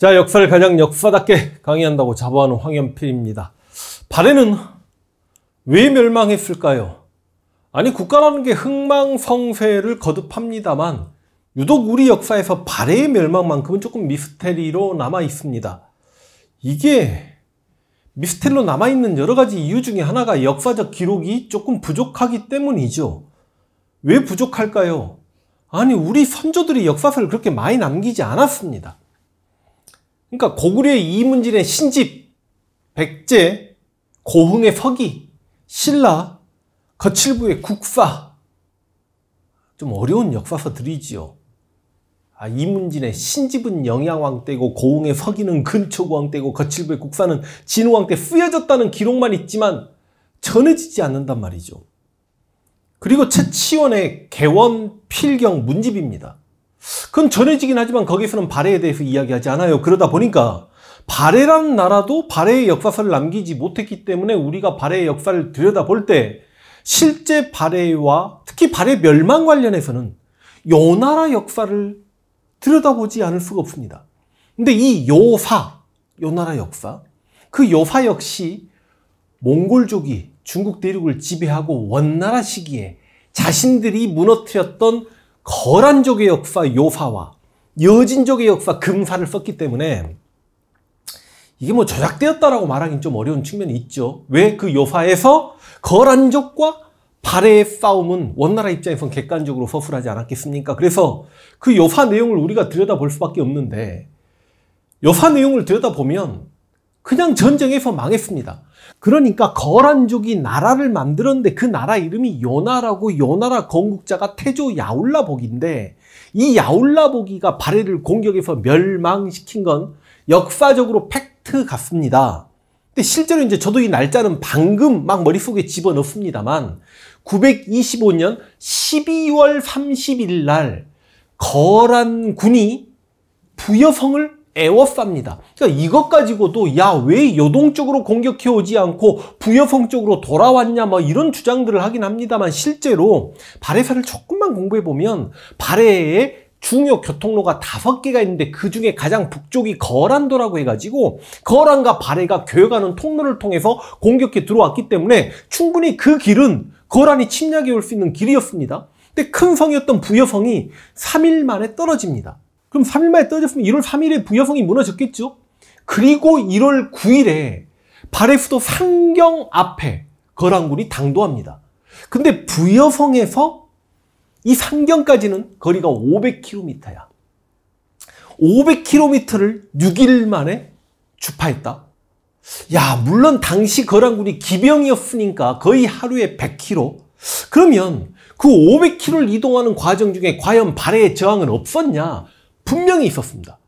자, 역사를 가장 역사답게 강의한다고 자부하는 황현필입니다. 발해는 왜 멸망했을까요? 아니, 국가라는 게 흥망성쇠를 거듭합니다만, 유독 우리 역사에서 발해의 멸망만큼은 조금 미스테리로 남아있습니다. 이게 미스테리로 남아있는 여러가지 이유 중에 하나가 역사적 기록이 조금 부족하기 때문이죠. 왜 부족할까요? 아니, 우리 선조들이 역사서를 그렇게 많이 남기지 않았습니다. 그러니까 고구려의 이문진의 신집, 백제, 고흥의 서기, 신라, 거칠부의 국사 좀 어려운 역사서들이지요. 아, 이문진의 신집은 영양왕 때고 고흥의 서기는 근초고왕 때고 거칠부의 국사는 진흥왕 때 쓰여졌다는 기록만 있지만 전해지지 않는단 말이죠. 그리고 최치원의 개원 필경 문집입니다. 그건 전해지긴 하지만 거기서는 발해에 대해서 이야기하지 않아요. 그러다 보니까 발해라는 나라도 발해의 역사서를 남기지 못했기 때문에 우리가 발해의 역사를 들여다볼 때 실제 발해와 특히 발해 멸망 관련해서는 요 나라 역사를 들여다보지 않을 수가 없습니다. 근데 이 요사, 요 나라 역사, 그 요사 역시 몽골족이 중국 대륙을 지배하고 원나라 시기에 자신들이 무너뜨렸던 거란족의 역사 요사와 여진족의 역사 금사를 썼기 때문에 이게 뭐 저작되었다라고 말하기는 좀 어려운 측면이 있죠. 왜 그요사에서 거란족과 발해의 싸움은 원나라 입장에선 객관적으로 서술하지 않았겠습니까? 그래서 그요사 내용을 우리가 들여다볼 수밖에 없는데 요사 내용을 들여다보면 그냥 전쟁에서 망했습니다. 그러니까 거란족이 나라를 만들었는데 그 나라 이름이 요나라고 요나라 건국자가 태조 야울라복인데 이 야울라복이가 바레를 공격해서 멸망시킨 건 역사적으로 팩트 같습니다. 근데 실제로 이제 저도 이 날짜는 방금 막 머릿속에 집어넣습니다만 925년 12월 30일 날 거란군이 부여성을 에워쌉니다 그러니까 이것 가지고도 야왜여동쪽으로 공격해 오지 않고 부여성 쪽으로 돌아왔냐 뭐 이런 주장들을 하긴 합니다만 실제로 발해사를 조금만 공부해 보면 발해에 중요 교통로가 다섯 개가 있는데 그 중에 가장 북쪽이 거란도라고 해가지고 거란과 발해가 교역하는 통로를 통해서 공격해 들어왔기 때문에 충분히 그 길은 거란이 침략해 올 수 있는 길이었습니다. 근데 큰 성이었던 부여성이 3일 만에 떨어집니다. 그럼 3일 만에 떨어졌으면 1월 3일에 부여성이 무너졌겠죠? 그리고 1월 9일에 바레 수도 상경 앞에 거란군이 당도합니다. 근데 부여성에서 이 상경까지는 거리가 500km야. 500km를 6일 만에 주파했다. 야, 물론 당시 거란군이 기병이었으니까 거의 하루에 100km. 그러면 그 500km를 이동하는 과정 중에 과연 발해의 저항은 없었냐? 분명히 있었습니다.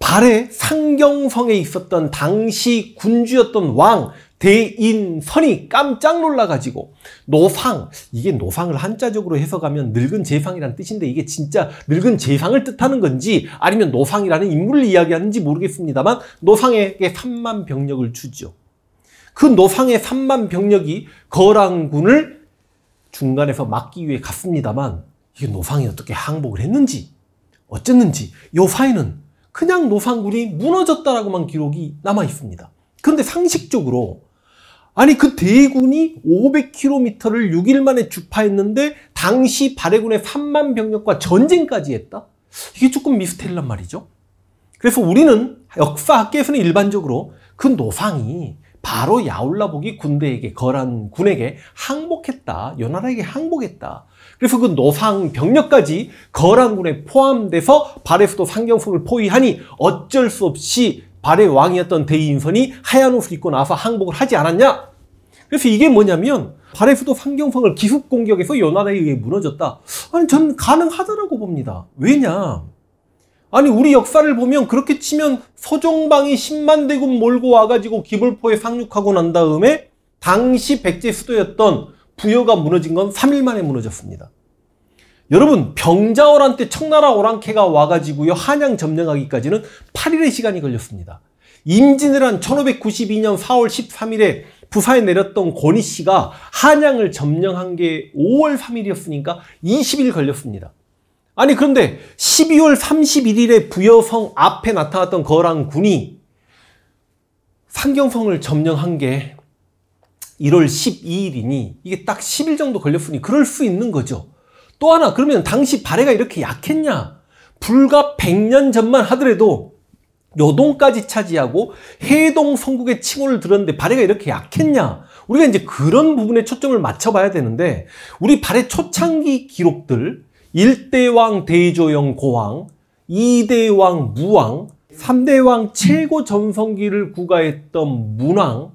발해 상경성에 있었던 당시 군주였던 왕 대인선이 깜짝 놀라가지고 노상 이게 노상을 한자적으로 해석하면 늙은 재상이라 뜻인데 이게 진짜 늙은 재상을 뜻하는 건지 아니면 노상이라는 인물을 이야기하는지 모르겠습니다만 노상에게 3만 병력을 주죠. 그 노상의 3만 병력이 거랑군을 중간에서 막기 위해 갔습니다만 이게 노상이 어떻게 항복을 했는지 어쨌는지 요 파일은 그냥 노상군이 무너졌다라고만 기록이 남아 있습니다. 근데 상식적으로 아니 그 대군이 500km를 6일 만에 주파했는데 당시 발해군의 3만 병력과 전쟁까지 했다? 이게 조금 미스테리란 말이죠. 그래서 우리는 역사학계에서는 일반적으로 그 노상이 바로 야울라복이 군대에게 거란 군에게 항복했다. 요 나라에게 항복했다. 그래서 그 노상 병력까지 거란군에 포함돼서 발에서도 상경성을 포위하니 어쩔 수 없이 발의 왕이었던 대인선이 하얀 옷을 입고 나서 항복을 하지 않았냐? 그래서 이게 뭐냐면 발의 수도 상경성을 기습 공격에서 요나라에 의해 무너졌다. 아니 전 가능하다라고 봅니다. 왜냐? 아니 우리 역사를 보면 그렇게 치면 소종방이 10만 대군 몰고 와가지고 기불포에 상륙하고 난 다음에 당시 백제 수도였던 부여가 무너진 건 3일 만에 무너졌습니다. 여러분 병자호란 때 청나라 오랑캐가 와가지고요 한양 점령하기까지는 8일의 시간이 걸렸습니다. 임진왜란 1592년 4월 13일에 부사에 내렸던 권희씨가 한양을 점령한 게 5월 3일이었으니까 20일 걸렸습니다. 아니 그런데 12월 31일에 부여성 앞에 나타났던 거란 군이 상경성을 점령한 게 1월 12일이니 이게 딱 10일 정도 걸렸으니 그럴 수 있는 거죠. 또 하나 그러면 당시 발해가 이렇게 약했냐? 불과 100년 전만 하더라도 요동까지 차지하고 해동 성국의 칭호를 들었는데 발해가 이렇게 약했냐? 우리가 이제 그런 부분에 초점을 맞춰봐야 되는데 우리 발해 초창기 기록들 1대왕 대조영 고왕, 2대왕 무왕, 3대왕 최고 전성기를 구가했던 문왕,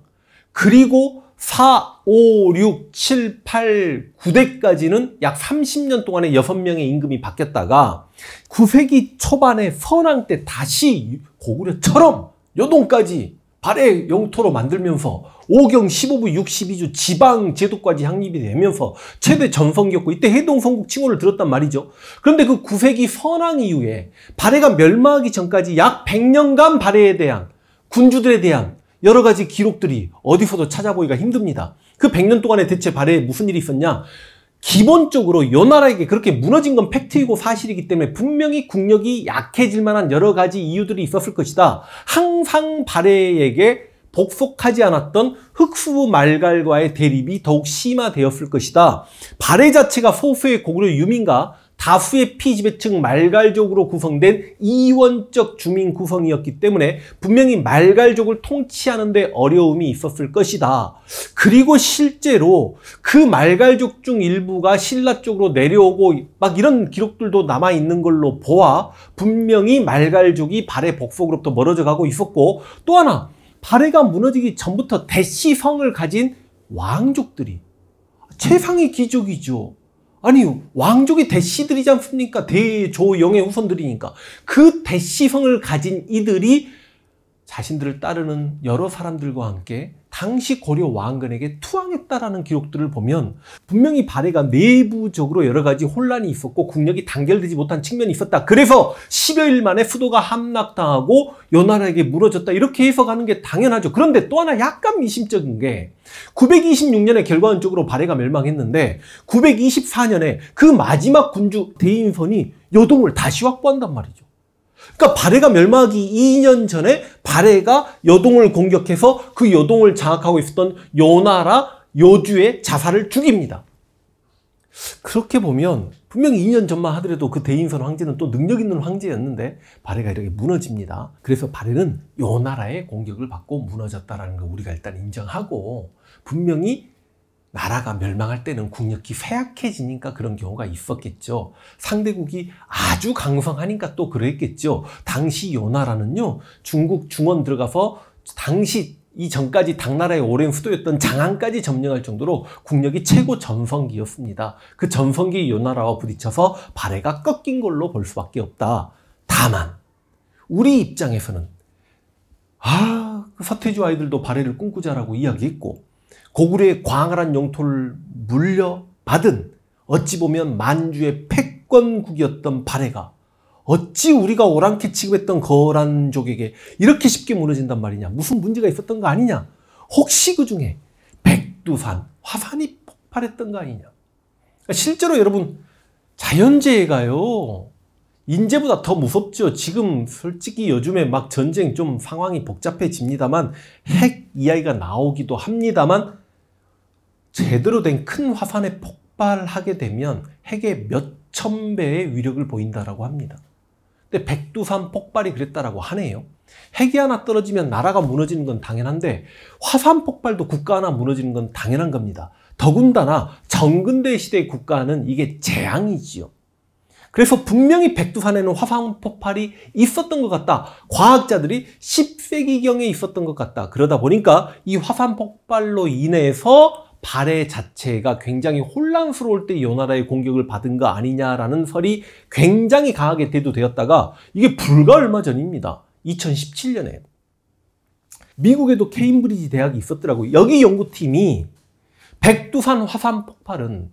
그리고 4, 5, 6, 7, 8, 9대까지는 약 30년 동안에 6명의 임금이 바뀌었다가 9세기 초반에 선왕 때 다시 고구려처럼 요동까지 발해 영토로 만들면서 5경 15부 62주 지방 제도까지 확립이 되면서 최대 전성기였고 이때 해동 성국 칭호를 들었단 말이죠. 그런데 그 9세기 선왕 이후에 발해가 멸망하기 전까지 약 100년간 발해에 대한 군주들에 대한 여러 가지 기록들이 어디서도 찾아보기가 힘듭니다. 그 100년 동안에 대체 발해에 무슨 일이 있었냐? 기본적으로 요 나라에게 그렇게 무너진 건 팩트이고 사실이기 때문에 분명히 국력이 약해질 만한 여러 가지 이유들이 있었을 것이다. 항상 발해에게 복속하지 않았던 흑수부 말갈과의 대립이 더욱 심화되었을 것이다. 발해 자체가 소수의 고구려 유민과 다수의 피지배 층 말갈족으로 구성된 이원적 주민 구성이었기 때문에 분명히 말갈족을 통치하는데 어려움이 있었을 것이다. 그리고 실제로 그 말갈족 중 일부가 신라 쪽으로 내려오고 막 이런 기록들도 남아있는 걸로 보아 분명히 말갈족이 발해 복속으로부터 멀어져 가고 있었고 또 하나 발해가 무너지기 전부터 대시성을 가진 왕족들이 최상의 기족이죠 아니 요 왕족의 대씨들이지 않습니까? 대조영의 후손들이니까 그 대씨성을 가진 이들이 자신들을 따르는 여러 사람들과 함께 당시 고려 왕건에게 투항했다라는 기록들을 보면 분명히 발해가 내부적으로 여러 가지 혼란이 있었고 국력이 단결되지 못한 측면이 있었다. 그래서 10여일 만에 수도가 함락당하고 요나라에게 무너졌다. 이렇게 해석하는 게 당연하죠. 그런데 또 하나 약간 미심쩍은게 926년에 결과적으로 발해가 멸망했는데 924년에 그 마지막 군주 대인선이 요동을 다시 확보한단 말이죠. 그러니까 발해가 멸망하기 2년 전에 발해가 여동을 공격해서 그 여동을 장악하고 있었던 요나라 요주의 자살을 죽입니다. 그렇게 보면 분명히 2년 전만 하더라도 그 대인선 황제는 또 능력 있는 황제였는데 발해가 이렇게 무너집니다. 그래서 발해는 요나라의 공격을 받고 무너졌다라는 걸 우리가 일단 인정하고 분명히 나라가 멸망할 때는 국력이 쇠약해지니까 그런 경우가 있었겠죠. 상대국이 아주 강성하니까 또 그랬겠죠. 당시 요나라는요, 중국 중원 들어가서 당시 이전까지 당나라의 오랜 수도였던 장안까지 점령할 정도로 국력이 최고 전성기였습니다. 그 전성기 요나라와 부딪혀서 발해가 꺾인 걸로 볼 수밖에 없다. 다만 우리 입장에서는 아, 그 서태지 아이들도 발해를 꿈꾸자라고 이야기했고 고구려의 광활한 영토를 물려받은 어찌 보면 만주의 패권국이었던 발해가 어찌 우리가 오랑캐 취급했던 거란족에게 이렇게 쉽게 무너진단 말이냐. 무슨 문제가 있었던 거 아니냐. 혹시 그 중에 백두산, 화산이 폭발했던 거 아니냐. 그러니까 실제로 여러분 자연재해가요. 인재보다 더 무섭죠. 지금 솔직히 요즘에 막 전쟁 좀 상황이 복잡해집니다만 핵 이야기가 나오기도 합니다만 제대로 된 큰 화산에 폭발하게 되면 핵의 몇천 배의 위력을 보인다라고 합니다. 근데 백두산 폭발이 그랬다라고 하네요. 핵이 하나 떨어지면 나라가 무너지는 건 당연한데 화산 폭발도 국가 하나 무너지는 건 당연한 겁니다. 더군다나 정근대 시대 의 국가는 이게 재앙이지요. 그래서 분명히 백두산에는 화산 폭발이 있었던 것 같다. 과학자들이 10세기경에 있었던 것 같다. 그러다 보니까 이 화산 폭발로 인해서 발해 자체가 굉장히 혼란스러울 때 이나라의 공격을 받은 거 아니냐라는 설이 굉장히 강하게 대두되었다가 이게 불과 얼마 전입니다. 2017년에 미국에도 케임브리지 대학이 있었더라고요. 여기 연구팀이 백두산 화산 폭발은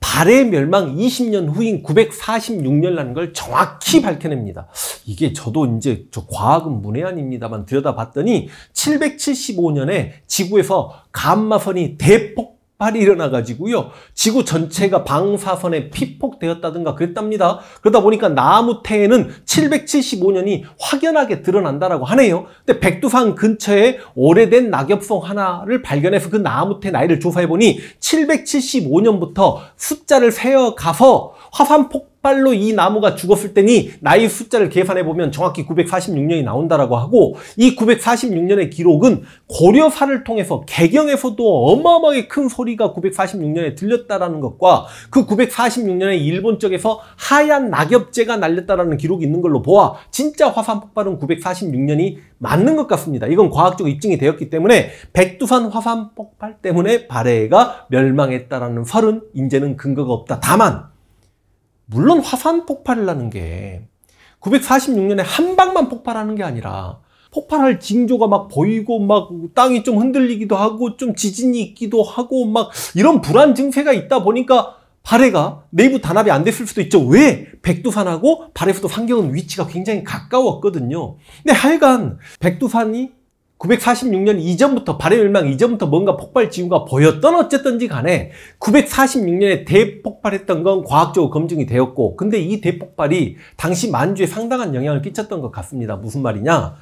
발해 멸망 20년 후인 946년이라는 걸 정확히 밝혀냅니다. 이게 저도 이제 저 과학은 문외한입니다만 들여다봤더니 775년에 지구에서 감마선이 대폭 폭발이 일어나가지고요. 지구 전체가 방사선에 피폭되었다든가 그랬답니다. 그러다 보니까 나무태에는 775년이 확연하게 드러난다라고 하네요. 근데 백두산 근처에 오래된 낙엽성 하나를 발견해서 그 나무태 나이를 조사해보니 775년부터 숫자를 세어가서 화산폭 삭발로 이 나무가 죽었을 때니 나이 숫자를 계산해 보면 정확히 946년이 나온다라고 하고 이 946년의 기록은 고려사를 통해서 개경에서도 어마어마하게 큰 소리가 946년에 들렸다라는 것과 그 946년에 일본 쪽에서 하얀 낙엽재가 날렸다라는 기록이 있는 걸로 보아 진짜 화산 폭발은 946년이 맞는 것 같습니다. 이건 과학적 입증이 되었기 때문에 백두산 화산 폭발 때문에 발해가 멸망했다라는 설은 이제는 근거가 없다. 다만 물론 화산 폭발이라는 게 946년에 한 방만 폭발하는 게 아니라 폭발할 징조가 막 보이고 막 땅이 좀 흔들리기도 하고 좀 지진이 있기도 하고 막 이런 불안 증세가 있다 보니까 발해가 내부 단합이 안 됐을 수도 있죠. 왜? 백두산하고 발해수도 상경은 위치가 굉장히 가까웠거든요. 근데 하여간 백두산이 946년 이전부터 발해멸망 이전부터 뭔가 폭발 지구가 보였던 어쨌든지 간에 946년에 대폭발했던 건 과학적으로 검증이 되었고 근데 이 대폭발이 당시 만주에 상당한 영향을 끼쳤던 것 같습니다. 무슨 말이냐?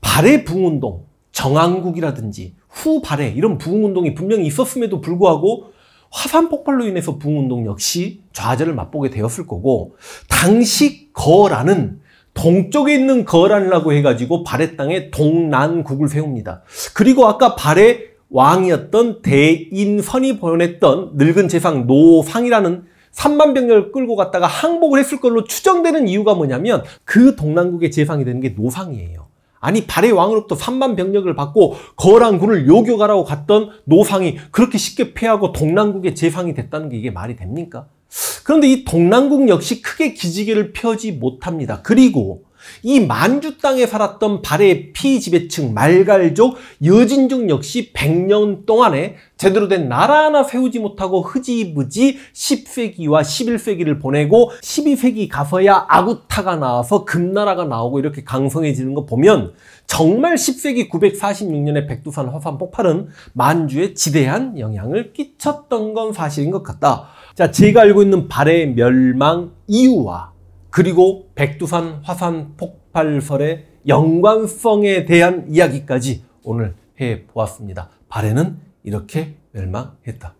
발해 붕운동, 정한국이라든지 후발해 이런 붕운동이 분명히 있었음에도 불구하고 화산 폭발로 인해서 붕운동 역시 좌절을 맛보게 되었을 거고 당시 거라는 동쪽에 있는 거란이라고 해가지고 발해 땅에 동난국을 세웁니다. 그리고 아까 발해 왕이었던 대인선이 보냈던 늙은 재상 노상이라는 3만 병력을 끌고 갔다가 항복을 했을 걸로 추정되는 이유가 뭐냐면 그 동남국의 재상이 되는 게 노상이에요. 아니 발해 왕으로부터 3만 병력을 받고 거란군을 요격하라고 갔던 노상이 그렇게 쉽게 패하고 동남국의 재상이 됐다는 게 이게 말이 됩니까? 그런데 이 동남국 역시 크게 기지개를 펴지 못합니다. 그리고 이 만주 땅에 살았던 발해 피지배층 말갈족 여진족 역시 100년 동안에 제대로 된 나라 하나 세우지 못하고 흐지부지 10세기와 11세기를 보내고 12세기 가서야 아구타가 나와서 금나라가 나오고 이렇게 강성해지는 거 보면 정말 10세기 946년의 백두산 화산 폭발은 만주에 지대한 영향을 끼쳤던 건 사실인 것 같다. 자, 제가 알고 있는 발해의 멸망 이유와 그리고 백두산 화산 폭발설의 연관성에 대한 이야기까지 오늘 해 보았습니다. 발해는 이렇게 멸망했다.